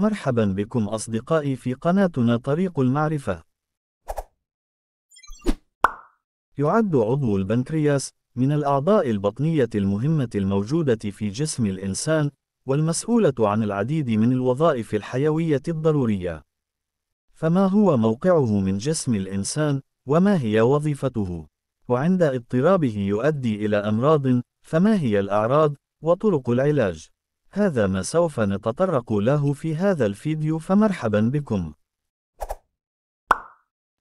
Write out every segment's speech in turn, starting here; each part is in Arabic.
مرحبا بكم أصدقائي في قناتنا طريق المعرفة. يعد عضو البنكرياس من الأعضاء البطنية المهمة الموجودة في جسم الإنسان، والمسؤولة عن العديد من الوظائف الحيوية الضرورية. فما هو موقعه من جسم الإنسان، وما هي وظيفته؟ وعند اضطرابه يؤدي إلى أمراض، فما هي الأعراض، وطرق العلاج؟ هذا ما سوف نتطرق له في هذا الفيديو فمرحبا بكم.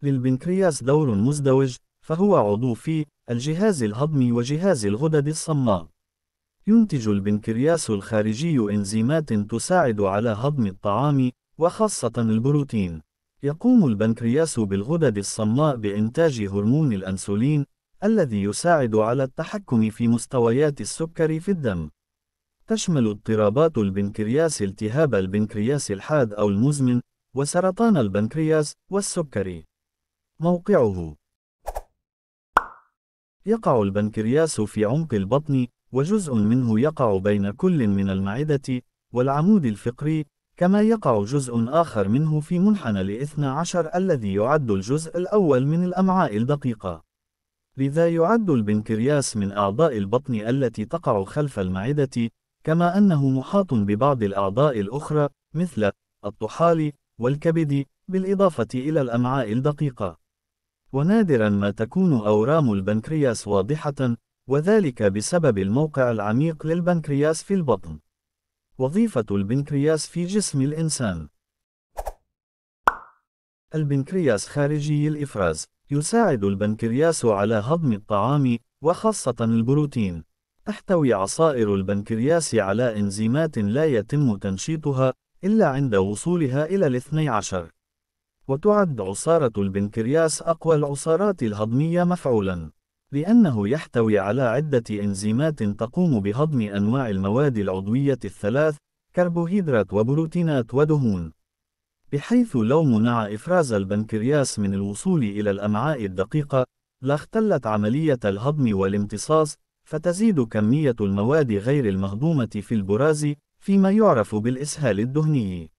للبنكرياس دور مزدوج، فهو عضو في الجهاز الهضمي وجهاز الغدد الصماء. ينتج البنكرياس الخارجي إنزيمات تساعد على هضم الطعام، وخاصة البروتين. يقوم البنكرياس بالغدد الصماء بإنتاج هرمون الأنسولين، الذي يساعد على التحكم في مستويات السكر في الدم. تشمل اضطرابات البنكرياس التهاب البنكرياس الحاد أو المزمن، وسرطان البنكرياس، والسكري. موقعه يقع البنكرياس في عمق البطن، وجزء منه يقع بين كل من المعدة والعمود الفقري، كما يقع جزء آخر منه في منحنى الاثنى عشر الذي يعد الجزء الأول من الأمعاء الدقيقة. لذا يعد البنكرياس من أعضاء البطن التي تقع خلف المعدة، كما أنه محاط ببعض الأعضاء الأخرى مثل الطحال والكبد بالإضافة إلى الأمعاء الدقيقة. ونادرا ما تكون أورام البنكرياس واضحة وذلك بسبب الموقع العميق للبنكرياس في البطن. وظيفة البنكرياس في جسم الإنسان البنكرياس خارجي الإفراز يساعد البنكرياس على هضم الطعام وخاصة البروتين تحتوي عصائر البنكرياس على إنزيمات لا يتم تنشيطها إلا عند وصولها إلى الاثني عشر وتعد عصارة البنكرياس أقوى العصارات الهضمية مفعولاً لأنه يحتوي على عدة إنزيمات تقوم بهضم أنواع المواد العضوية الثلاث كربوهيدرات وبروتينات ودهون بحيث لو منع إفراز البنكرياس من الوصول إلى الأمعاء الدقيقة لاختلت عملية الهضم والامتصاص فتزيد كمية المواد غير المهضومة في البراز، فيما يعرف بالإسهال الدهني.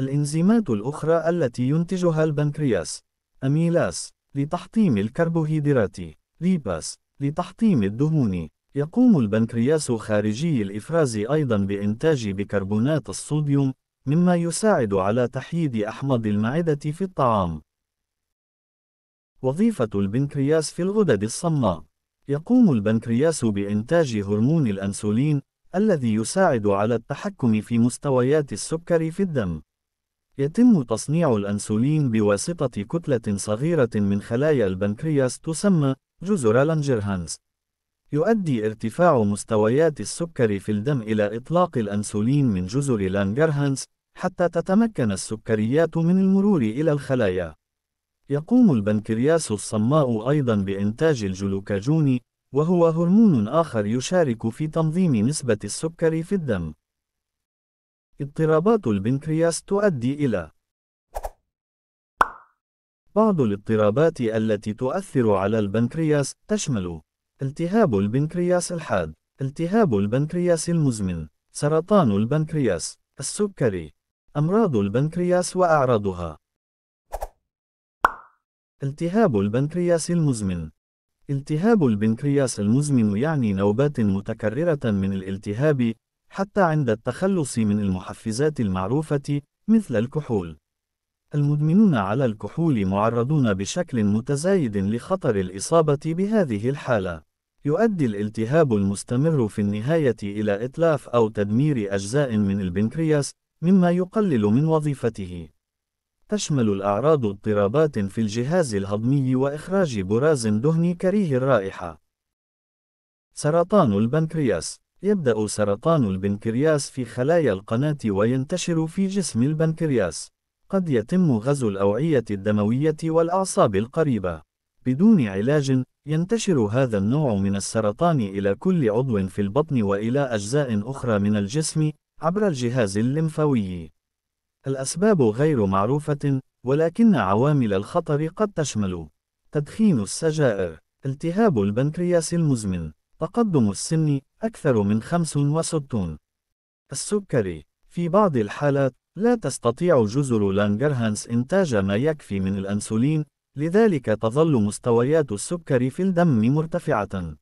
الإنزيمات الأخرى التي ينتجها البنكرياس أميلاس لتحطيم الكربوهيدرات ليباس لتحطيم الدهون يقوم البنكرياس خارجي الإفراز أيضا بإنتاج بيكربونات الصوديوم مما يساعد على تحييد أحماض المعدة في الطعام وظيفة البنكرياس في الغدد الصماء يقوم البنكرياس بإنتاج هرمون الأنسولين الذي يساعد على التحكم في مستويات السكر في الدم. يتم تصنيع الأنسولين بواسطة كتلة صغيرة من خلايا البنكرياس تسمى جزر لانجرهانس. يؤدي ارتفاع مستويات السكر في الدم إلى إطلاق الأنسولين من جزر لانجرهانس حتى تتمكن السكريات من المرور إلى الخلايا. يقوم البنكرياس الصماء أيضا بإنتاج الجلوكاجون، وهو هرمون آخر يشارك في تنظيم نسبة السكر في الدم. اضطرابات البنكرياس تؤدي إلى بعض الاضطرابات التي تؤثر على البنكرياس تشمل التهاب البنكرياس الحاد، التهاب البنكرياس المزمن، سرطان البنكرياس، السكري، أمراض البنكرياس وأعراضها التهاب البنكرياس المزمن التهاب البنكرياس المزمن يعني نوبات متكررة من الالتهاب حتى عند التخلص من المحفزات المعروفة مثل الكحول. المدمنون على الكحول معرضون بشكل متزايد لخطر الإصابة بهذه الحالة. يؤدي الالتهاب المستمر في النهاية إلى إتلاف أو تدمير أجزاء من البنكرياس، مما يقلل من وظيفته. تشمل الأعراض اضطرابات في الجهاز الهضمي وإخراج براز دهني كريه الرائحة. سرطان البنكرياس يبدأ سرطان البنكرياس في خلايا القناة وينتشر في جسم البنكرياس. قد يتم غزو الأوعية الدموية والأعصاب القريبة. بدون علاج، ينتشر هذا النوع من السرطان إلى كل عضو في البطن وإلى أجزاء أخرى من الجسم عبر الجهاز الليمفاوي. الأسباب غير معروفة، ولكن عوامل الخطر قد تشمل تدخين السجائر، التهاب البنكرياس المزمن، تقدم السن أكثر من 65 السكري في بعض الحالات لا تستطيع جزر لانجرهانس إنتاج ما يكفي من الأنسولين لذلك تظل مستويات السكر في الدم مرتفعة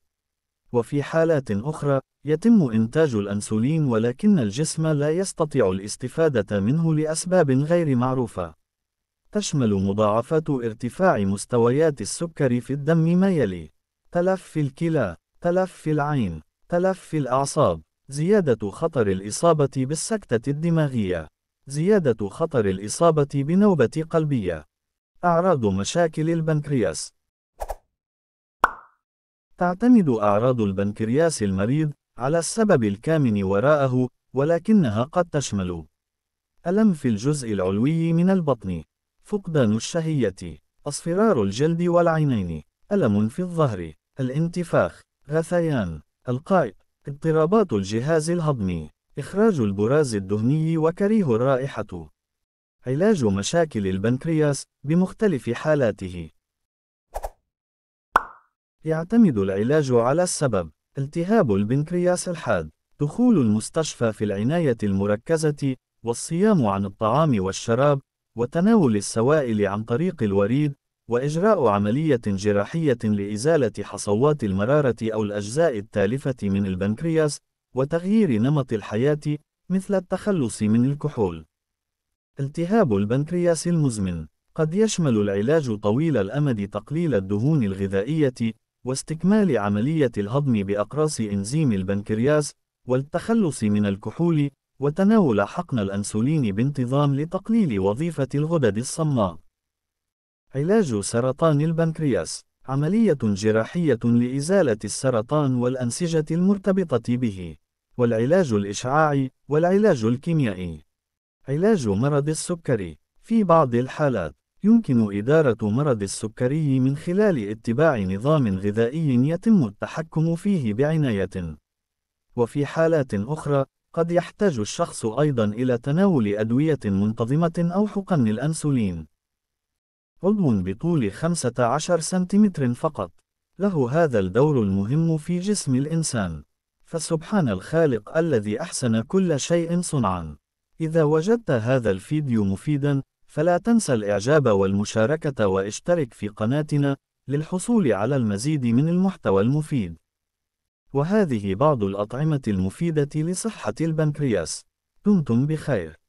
وفي حالات أخرى يتم إنتاج الأنسولين ولكن الجسم لا يستطيع الاستفادة منه لأسباب غير معروفة. تشمل مضاعفات ارتفاع مستويات السكر في الدم ما يلي: تلف في الكلى، تلف في العين، تلف في الأعصاب، زيادة خطر الإصابة بالسكتة الدماغية، زيادة خطر الإصابة بنوبة قلبية. أعراض مشاكل البنكرياس تعتمد أعراض البنكرياس المريض على السبب الكامن وراءه ولكنها قد تشمل ألم في الجزء العلوي من البطن فقدان الشهية أصفرار الجلد والعينين ألم في الظهر الانتفاخ غثيان القاع اضطرابات الجهاز الهضمي إخراج البراز الدهني وكريه الرائحة علاج مشاكل البنكرياس بمختلف حالاته يعتمد العلاج على السبب التهاب البنكرياس الحاد دخول المستشفى في العناية المركزة والصيام عن الطعام والشراب وتناول السوائل عن طريق الوريد وإجراء عملية جراحية لإزالة حصوات المرارة أو الأجزاء التالفة من البنكرياس وتغيير نمط الحياة مثل التخلص من الكحول. التهاب البنكرياس المزمن قد يشمل العلاج طويل الأمد تقليل الدهون الغذائية واستكمال عملية الهضم بأقراص إنزيم البنكرياس والتخلص من الكحول وتناول حقن الأنسولين بانتظام لتقليل وظيفة الغدد الصماء. علاج سرطان البنكرياس عملية جراحية لإزالة السرطان والأنسجة المرتبطة به، والعلاج الإشعاعي والعلاج الكيميائي. علاج مرض السكري في بعض الحالات يمكن إدارة مرض السكري من خلال اتباع نظام غذائي يتم التحكم فيه بعناية. وفي حالات أخرى، قد يحتاج الشخص أيضًا إلى تناول أدوية منتظمة أو حقن الأنسولين. عضو بطول 15 سنتيمتر فقط. له هذا الدور المهم في جسم الإنسان. فسبحان الخالق الذي أحسن كل شيء صنعا. إذا وجدت هذا الفيديو مفيدًا، فلا تنسى الإعجاب والمشاركة واشترك في قناتنا للحصول على المزيد من المحتوى المفيد. وهذه بعض الأطعمة المفيدة لصحة البنكرياس. دمتم بخير.